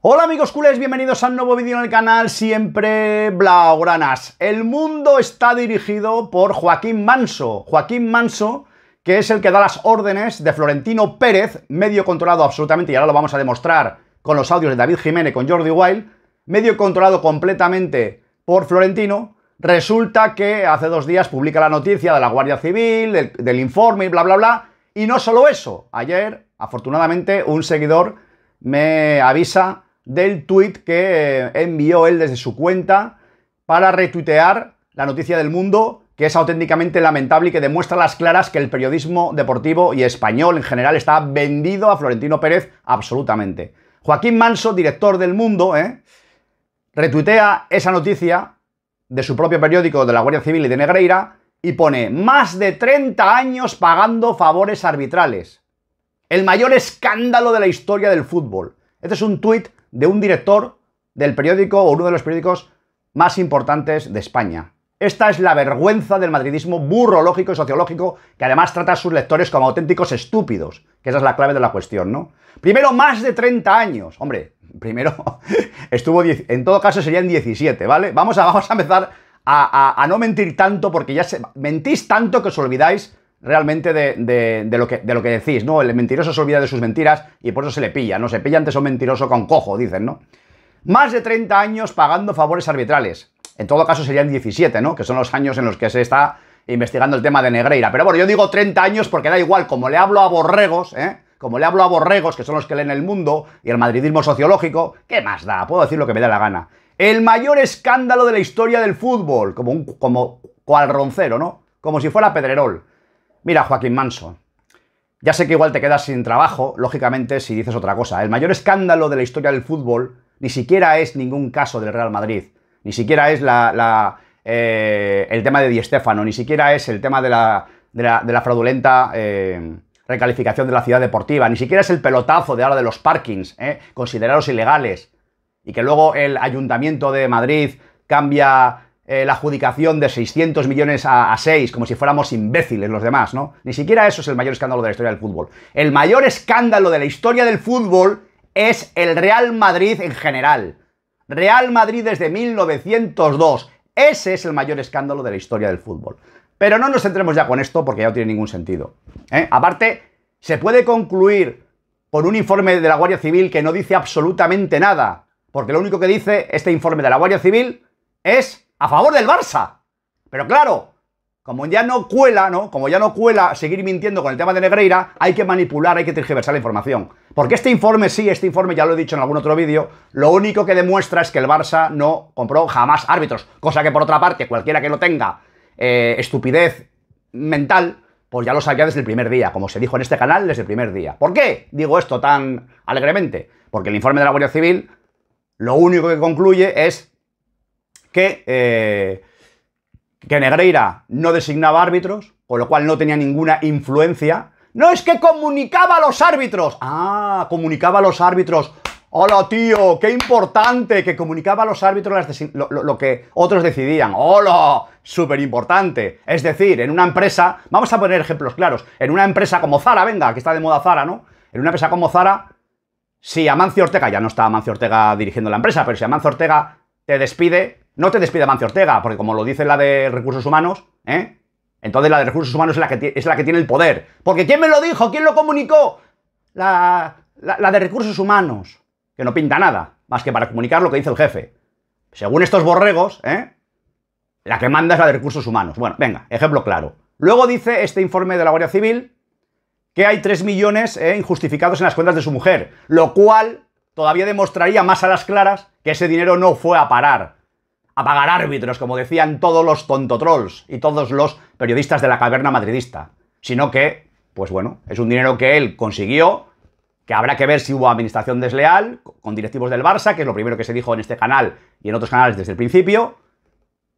Hola amigos culés, bienvenidos a un nuevo vídeo en el canal Siempre Blaugranas. El mundo está dirigido por Joaquín Manso. Joaquín Manso, que es el que da las órdenes de Florentino Pérez, medio controlado absolutamente, y ahora lo vamos a demostrar con los audios de David Jiménez, con Jordi Wild, medio controlado completamente por Florentino, resulta que hace dos días publica la noticia de la Guardia Civil, del, del informe y bla, bla, bla. Y no solo eso, ayer, afortunadamente, un seguidor me avisa del tuit que eh, envió él desde su cuenta para retuitear la noticia del mundo que es auténticamente lamentable y que demuestra las claras que el periodismo deportivo y español en general está vendido a Florentino Pérez absolutamente. Joaquín Manso, director del Mundo, ¿eh? retuitea esa noticia de su propio periódico de la Guardia Civil y de Negreira y pone más de 30 años pagando favores arbitrales. El mayor escándalo de la historia del fútbol. Este es un tuit de un director del periódico o uno de los periódicos más importantes de España. Esta es la vergüenza del madridismo burrológico y sociológico que además trata a sus lectores como auténticos estúpidos, que esa es la clave de la cuestión, ¿no? Primero, más de 30 años. Hombre, primero estuvo, en todo caso serían 17, ¿vale? Vamos a, vamos a empezar a, a no mentir tanto porque ya se, mentís tanto que os olvidáis realmente de, lo que, de lo que decís, ¿no? El mentiroso se olvida de sus mentiras y por eso se le pilla, ¿no? Se pilla antes un mentiroso con cojo, dicen, ¿no? Más de 30 años pagando favores arbitrales. En todo caso serían 17, ¿no? Que son los años en los que se está investigando el tema de Negreira. Pero bueno, yo digo 30 años porque da igual, como le hablo a borregos, ¿eh? Como le hablo a borregos, que son los que leen el mundo, y el madridismo sociológico, ¿qué más da? Puedo decir lo que me da la gana. El mayor escándalo de la historia del fútbol, como un como ¿no? Como si fuera Pedrerol. Mira, Joaquín Manso, ya sé que igual te quedas sin trabajo, lógicamente, si dices otra cosa. El mayor escándalo de la historia del fútbol ni siquiera es ningún caso del Real Madrid, ni siquiera es la, eh, el tema de Di Stéfano, ni siquiera es el tema de la, fraudulenta eh, recalificación de la ciudad deportiva, ni siquiera es el pelotazo de ahora de los parkings, eh, considerados ilegales, y que luego el ayuntamiento de Madrid cambia eh, la adjudicación de 600 millones a, 6, como si fuéramos imbéciles los demás, ¿no? Ni siquiera eso es el mayor escándalo de la historia del fútbol. El mayor escándalo de la historia del fútbol es el Real Madrid en general. Real Madrid desde 1902. Ese es el mayor escándalo de la historia del fútbol. Pero no nos centremos ya con esto porque ya no tiene ningún sentido. ¿eh? Aparte, se puede concluir por un informe de la Guardia Civil que no dice absolutamente nada, porque lo único que dice este informe de la Guardia Civil es a favor del Barça. Pero claro, como ya no cuela, ¿no? Como ya no cuela seguir mintiendo con el tema de Negreira, hay que manipular, hay que tergiversar la información. Porque este informe, sí, este informe ya lo he dicho en algún otro vídeo, lo único que demuestra es que el Barça no compró jamás árbitros. Cosa que por otra parte, cualquiera que lo tenga eh, estupidez mental, pues ya lo sabía desde el primer día, como se dijo en este canal desde el primer día. ¿Por qué digo esto tan alegremente? Porque el informe de la Guardia Civil lo único que concluye es que, eh, que Negreira no designaba árbitros, con lo cual no tenía ninguna influencia. No es que comunicaba a los árbitros. Ah, comunicaba a los árbitros. Hola tío, qué importante que comunicaba a los árbitros lo, que otros decidían. Hola, súper importante. Es decir, en una empresa, vamos a poner ejemplos claros, en una empresa como Zara, venga, que está de moda Zara, ¿no? En una empresa como Zara, si Amancio Ortega, ya no está Amancio Ortega dirigiendo la empresa, pero si Amancio Ortega te despide, no te despide Mancio Ortega, porque como lo dice la de recursos humanos, ¿eh? Entonces la de recursos humanos es la que, tiene el poder. Porque ¿quién me lo dijo? ¿Quién lo comunicó? La, de recursos humanos, que no pinta nada, más que para comunicar lo que dice el jefe. Según estos borregos, ¿eh? La que manda es la de recursos humanos. Bueno, venga, ejemplo claro. Luego dice este informe de la Guardia Civil que hay 3 millones ¿eh? injustificados en las cuentas de su mujer, lo cual todavía demostraría más a las claras que ese dinero no fue a parar a pagar árbitros, como decían todos los tontotrolls y todos los periodistas de la caverna madridista, sino que, pues bueno, es un dinero que él consiguió, que habrá que ver si hubo administración desleal con directivos del Barça, que es lo primero que se dijo en este canal y en otros canales desde el principio,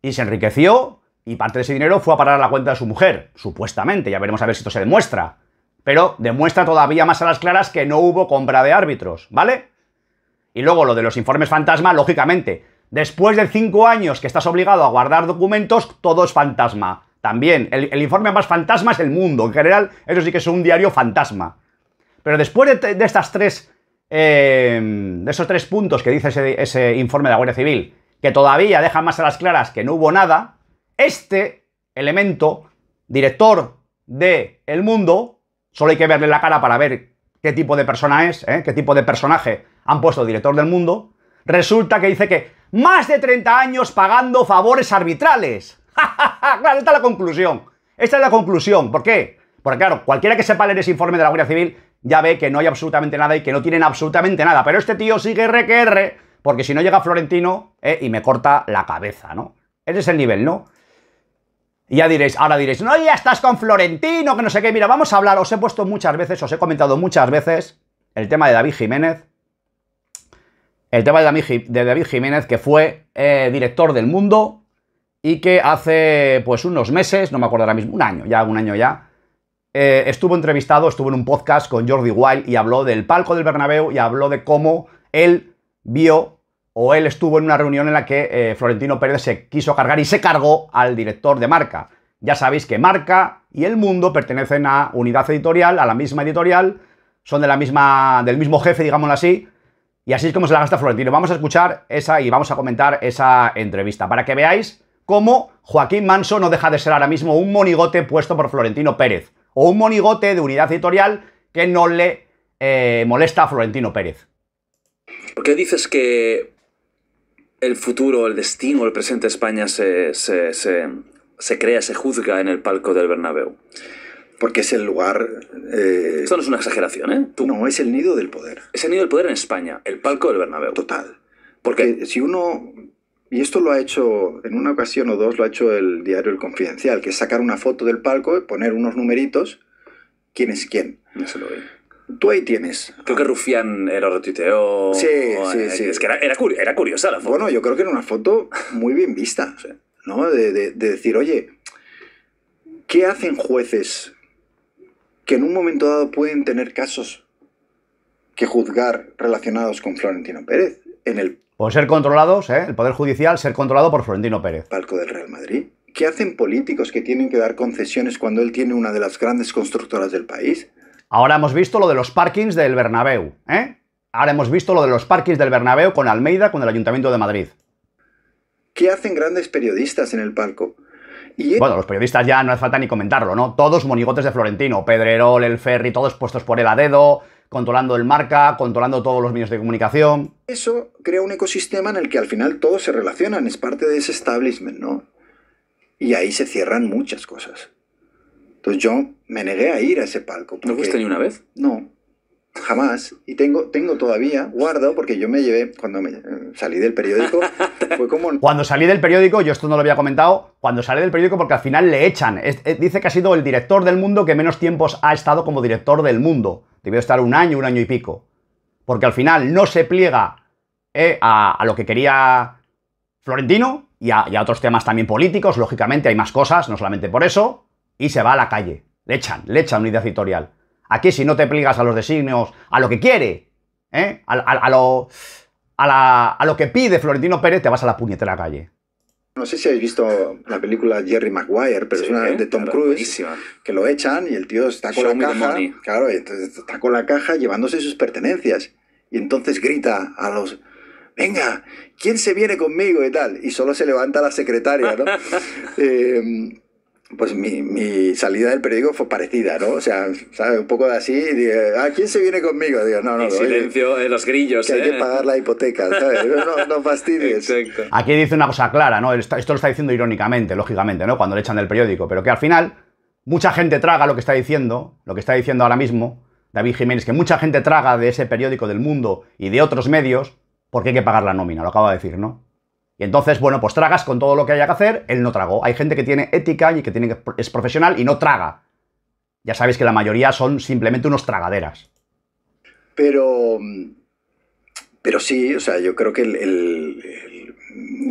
y se enriqueció, y parte de ese dinero fue a parar la cuenta de su mujer, supuestamente, ya veremos a ver si esto se demuestra. Pero demuestra todavía más a las claras que no hubo compra de árbitros, ¿vale? Y luego lo de los informes fantasma, lógicamente, Después de cinco años que estás obligado a guardar documentos, todo es fantasma. También, el, informe más fantasma es el mundo. En general, eso sí que es un diario fantasma. Pero después de, estas tres. Em, de esos tres puntos que dice ese, informe de la Guardia Civil, que todavía deja más a las claras que no hubo nada, este elemento, director de El Mundo, solo hay que verle la cara para ver qué tipo de persona es, ¿eh? qué tipo de personaje han puesto director del mundo, resulta que dice que más de 30 años pagando favores arbitrales. claro, esta es la conclusión. Esta es la conclusión. ¿Por qué? Porque claro, cualquiera que sepa leer ese informe de la Guardia Civil ya ve que no hay absolutamente nada y que no tienen absolutamente nada. Pero este tío sigue RQR porque si no llega Florentino eh, y me corta la cabeza, ¿no? Ese es el nivel, ¿no? Y ya diréis, ahora diréis, no, ya estás con Florentino, que no sé qué. Mira, vamos a hablar, os he puesto muchas veces, os he comentado muchas veces el tema de David Jiménez el tema de David Jiménez, que fue eh, director del Mundo y que hace pues unos meses, no me acuerdo ahora mismo, un año ya, un año ya, eh, estuvo entrevistado, estuvo en un podcast con Jordi Wild y habló del palco del Bernabéu y habló de cómo él vio o él estuvo en una reunión en la que eh, Florentino Pérez se quiso cargar y se cargó al director de Marca. Ya sabéis que Marca y El Mundo pertenecen a unidad editorial, a la misma editorial, son de la misma, del mismo jefe, digámoslo así, y así es como se la gasta Florentino. Vamos a escuchar esa y vamos a comentar esa entrevista para que veáis cómo Joaquín Manso no deja de ser ahora mismo un monigote puesto por Florentino Pérez o un monigote de unidad editorial que no le eh, molesta a Florentino Pérez. ¿Por qué dices que el futuro, el destino, el presente de España se, se crea, se juzga en el palco del Bernabéu? porque es el lugar... Eh, esto no es una exageración, ¿eh? No, es el nido del poder. Es el nido del poder en España, el palco del Bernabéu. Total. Porque si uno... Y esto lo ha hecho, en una ocasión o dos, lo ha hecho el diario El Confidencial, que es sacar una foto del palco, y poner unos numeritos, quién es quién. No se lo ve. Tú ahí tienes. Creo que Rufián era retuiteó. Sí, sí, eh, sí. Es que era, curiosa la foto. Bueno, yo creo que era una foto muy bien vista, ¿no? de decir, oye, ¿qué hacen jueces que en un momento dado pueden tener casos que juzgar relacionados con Florentino Pérez en el... O ser controlados, ¿eh? el Poder Judicial, ser controlado por Florentino Pérez. Palco del Real Madrid. ¿Qué hacen políticos que tienen que dar concesiones cuando él tiene una de las grandes constructoras del país? Ahora hemos visto lo de los parkings del Bernabéu, ¿eh? Ahora hemos visto lo de los parkings del Bernabéu con Almeida, con el Ayuntamiento de Madrid. ¿Qué hacen grandes periodistas en el palco? Y... Bueno, los periodistas ya no hace falta ni comentarlo, ¿no? Todos monigotes de Florentino, Pedrerol, el Ferry, todos puestos por el a dedo, controlando el marca, controlando todos los medios de comunicación. Eso crea un ecosistema en el que al final todos se relacionan, es parte de ese establishment, ¿no? Y ahí se cierran muchas cosas. Entonces yo me negué a ir a ese palco. ¿No fuiste ni una vez? No, jamás. Y tengo, tengo todavía, guardo, porque yo me llevé, cuando me, salí del periódico, fue como... Cuando salí del periódico, yo esto no lo había comentado, cuando salí del periódico porque al final le echan. Eh, dice que ha sido el director del mundo que menos tiempos ha estado como director del mundo. Debió estar un año, un año y pico. Porque al final no se pliega eh, a, lo que quería Florentino y a, otros temas también políticos, lógicamente hay más cosas, no solamente por eso, y se va a la calle. Le echan, le echan unidad editorial. Aquí si no te pliegas a los designios, a lo que quiere, eh, a, a, lo, a, lo que pide Florentino Pérez, te vas a la puñetera calle. No sé si habéis visto la película Jerry Maguire, pero es una de Tom Cruise, que lo echan y el tío está con la caja, claro, está con la caja llevándose sus pertenencias y entonces grita a los venga, ¿quién se viene conmigo y tal? Y solo se levanta la secretaria, ¿no? Eh, pues mi, salida del periódico fue parecida, ¿no? O sea, sabe Un poco de así, ¿a ah, quién se viene conmigo? Digo, no, no. silencio, de los grillos, que Hay que ¿eh? pagar la hipoteca, ¿sabes? No, no fastidies. Exacto. Aquí dice una cosa clara, ¿no? Esto, lo está diciendo irónicamente, lógicamente, ¿no? Cuando le echan del periódico, pero que al final mucha gente traga lo que está diciendo, lo que está diciendo ahora mismo David Jiménez, que mucha gente traga de ese periódico del mundo y de otros medios, porque hay que pagar la nómina, lo acaba de decir, ¿no? Y entonces, bueno, pues tragas con todo lo que haya que hacer, él no tragó. Hay gente que tiene ética y que, tiene, es profesional y no traga. Ya sabéis que la mayoría son simplemente unos tragaderas. Pero, pero sí, o sea, yo creo que el,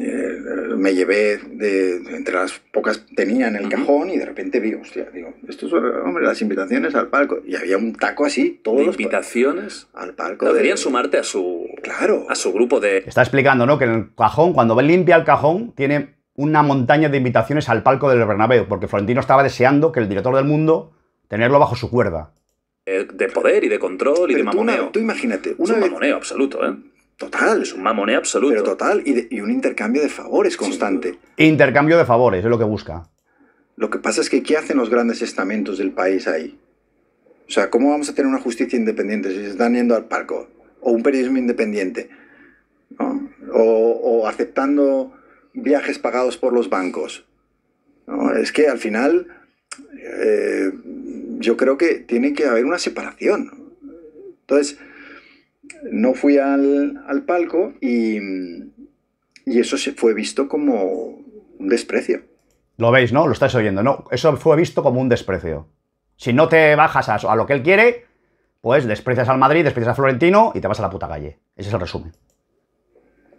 eh, me llevé de, entre las pocas tenía en el cajón y de repente vi, hostia, digo, esto es, hombre, las invitaciones al palco. Y había un taco así, todos. ¿De invitaciones? Al palco. Podrían sumarte a su. Claro. A su grupo de. Está explicando, ¿no? Que en el cajón, cuando limpia el cajón, tiene una montaña de invitaciones al palco del Bernabéu, porque Florentino estaba deseando que el director del mundo tenerlo bajo su cuerda. Eh, de poder y de control y de mamoneo. Tú, imagínate, un mamoneo absoluto, ¿eh? Total. Es un mamoné absoluto. Pero total. Y, un intercambio de favores constante. Intercambio de favores, es lo que busca. Lo que pasa es que, ¿qué hacen los grandes estamentos del país ahí? O sea, ¿cómo vamos a tener una justicia independiente si se están yendo al parco? O un periodismo independiente. O, aceptando viajes pagados por los bancos. Es que al final eh, yo creo que tiene que haber una separación. Entonces, no fui al, palco y, y, eso se fue visto como un desprecio. Lo veis, ¿no? Lo estáis oyendo, ¿no? Eso fue visto como un desprecio. Si no te bajas a, lo que él quiere, pues desprecias al Madrid, desprecias a Florentino y te vas a la puta calle. Ese es el resumen.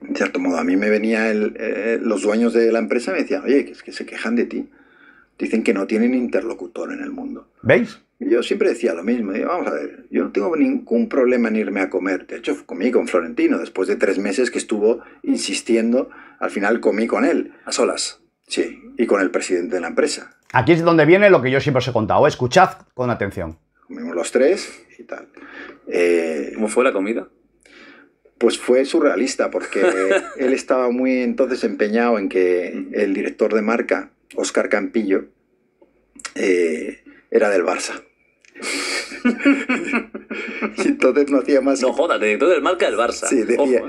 En cierto modo, a mí me venía eh, los dueños de la empresa y me decían, oye, es que se quejan de ti. Dicen que no tienen interlocutor en el mundo. ¿Veis? yo siempre decía lo mismo, vamos a ver, yo no tengo ningún problema en irme a comer. De hecho, comí con Florentino, después de tres meses que estuvo insistiendo, al final comí con él, a solas, sí, y con el presidente de la empresa. Aquí es donde viene lo que yo siempre os he contado, escuchad con atención. Comimos los tres y tal. Eh, ¿Cómo fue la comida? Pues fue surrealista, porque él estaba muy entonces empeñado en que el director de marca Oscar Campillo eh, era del Barça. entonces no hacía más. No jodas, director del Marca del Barça. Sí, ¿eh?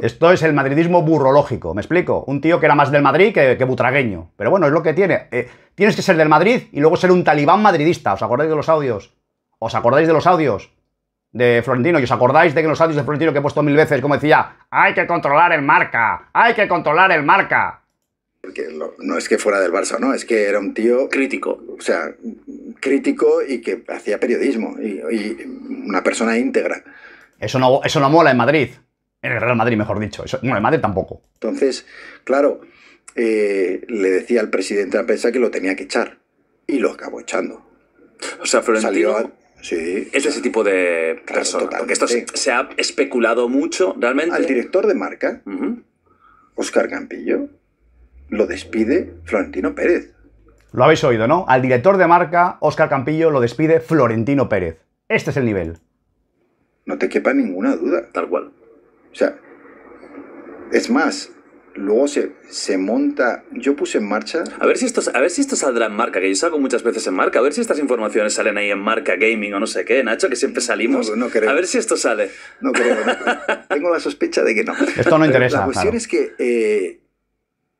Esto es el madridismo burrológico, ¿me explico? Un tío que era más del Madrid que, butragueño. Pero bueno, es lo que tiene. Eh, tienes que ser del Madrid y luego ser un talibán madridista. ¿Os acordáis de los audios? ¿Os acordáis de los audios? de Florentino. ¿Y os acordáis de que los audios de Florentino que he puesto mil veces, como decía, hay que controlar el marca, hay que controlar el marca? porque no es que fuera del Barça, no, es que era un tío crítico, o sea, crítico y que hacía periodismo y, una persona íntegra. Eso no, eso no mola en Madrid, en el Real Madrid, mejor dicho. Eso, en Madrid tampoco. Entonces, claro, eh, le decía al presidente de la prensa que lo tenía que echar y lo acabó echando. O sea, Florentino. Salió Sí, es ese tipo de persona. Porque esto se, ha especulado mucho, realmente. Al director de marca, Oscar Campillo, lo despide Florentino Pérez. Lo habéis oído, ¿no? Al director de marca, Óscar Campillo, lo despide Florentino Pérez. Este es el nivel. No te quepa ninguna duda. Tal cual. O sea, es más, luego se, monta. Yo puse en marcha. A ver, si esto, a ver si esto saldrá en marca, que yo salgo muchas veces en marca. A ver si estas informaciones salen ahí en marca gaming o no sé qué, Nacho, que siempre salimos. No, A ver si esto sale. No creo. Tengo la sospecha de que no. Esto no interesa. La cuestión es que. Eh,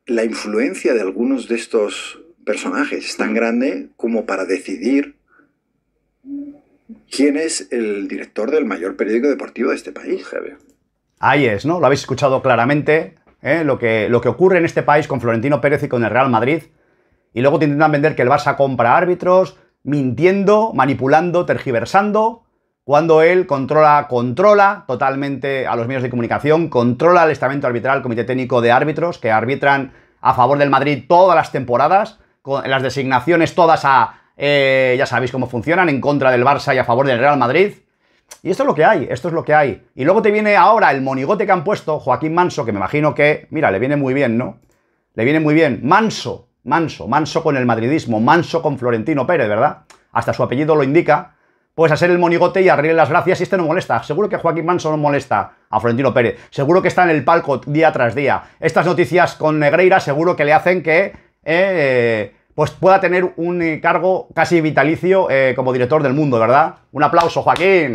la influencia de algunos de estos personajes es tan grande como para decidir quién es el director del mayor periódico deportivo de este país, Ahí es, ¿no? Lo habéis escuchado claramente, ¿eh? lo, que, lo que ocurre en este país con Florentino Pérez y con el Real Madrid. Y luego te intentan vender que el Barça compra árbitros, mintiendo, manipulando, tergiversando cuando él controla, controla totalmente a los medios de comunicación, controla el estamento arbitral, comité técnico de árbitros, que arbitran a favor del Madrid todas las temporadas, con las designaciones todas a, eh, ya sabéis cómo funcionan, en contra del Barça y a favor del Real Madrid. Y esto es lo que hay, esto es lo que hay. Y luego te viene ahora el monigote que han puesto Joaquín Manso, que me imagino que, mira, le viene muy bien, ¿no? Le viene muy bien. Manso, manso, manso con el madridismo, manso con Florentino Pérez, ¿verdad? Hasta su apellido lo indica pues hacer el monigote y arriba las gracias y este no molesta. Seguro que Joaquín Manso no molesta a Florentino Pérez. Seguro que está en el palco día tras día. Estas noticias con Negreira seguro que le hacen que eh, pues pueda tener un cargo casi vitalicio eh, como director del mundo, ¿verdad? Un aplauso, Joaquín.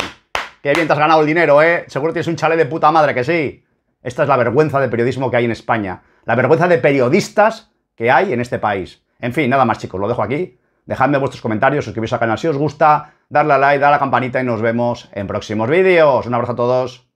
Qué bien te has ganado el dinero, ¿eh? Seguro tienes un chalet de puta madre que sí. Esta es la vergüenza de periodismo que hay en España. La vergüenza de periodistas que hay en este país. En fin, nada más chicos, lo dejo aquí. Dejadme vuestros comentarios, suscribiros al canal si os gusta, darle a like, dar a la campanita y nos vemos en próximos vídeos. Un abrazo a todos.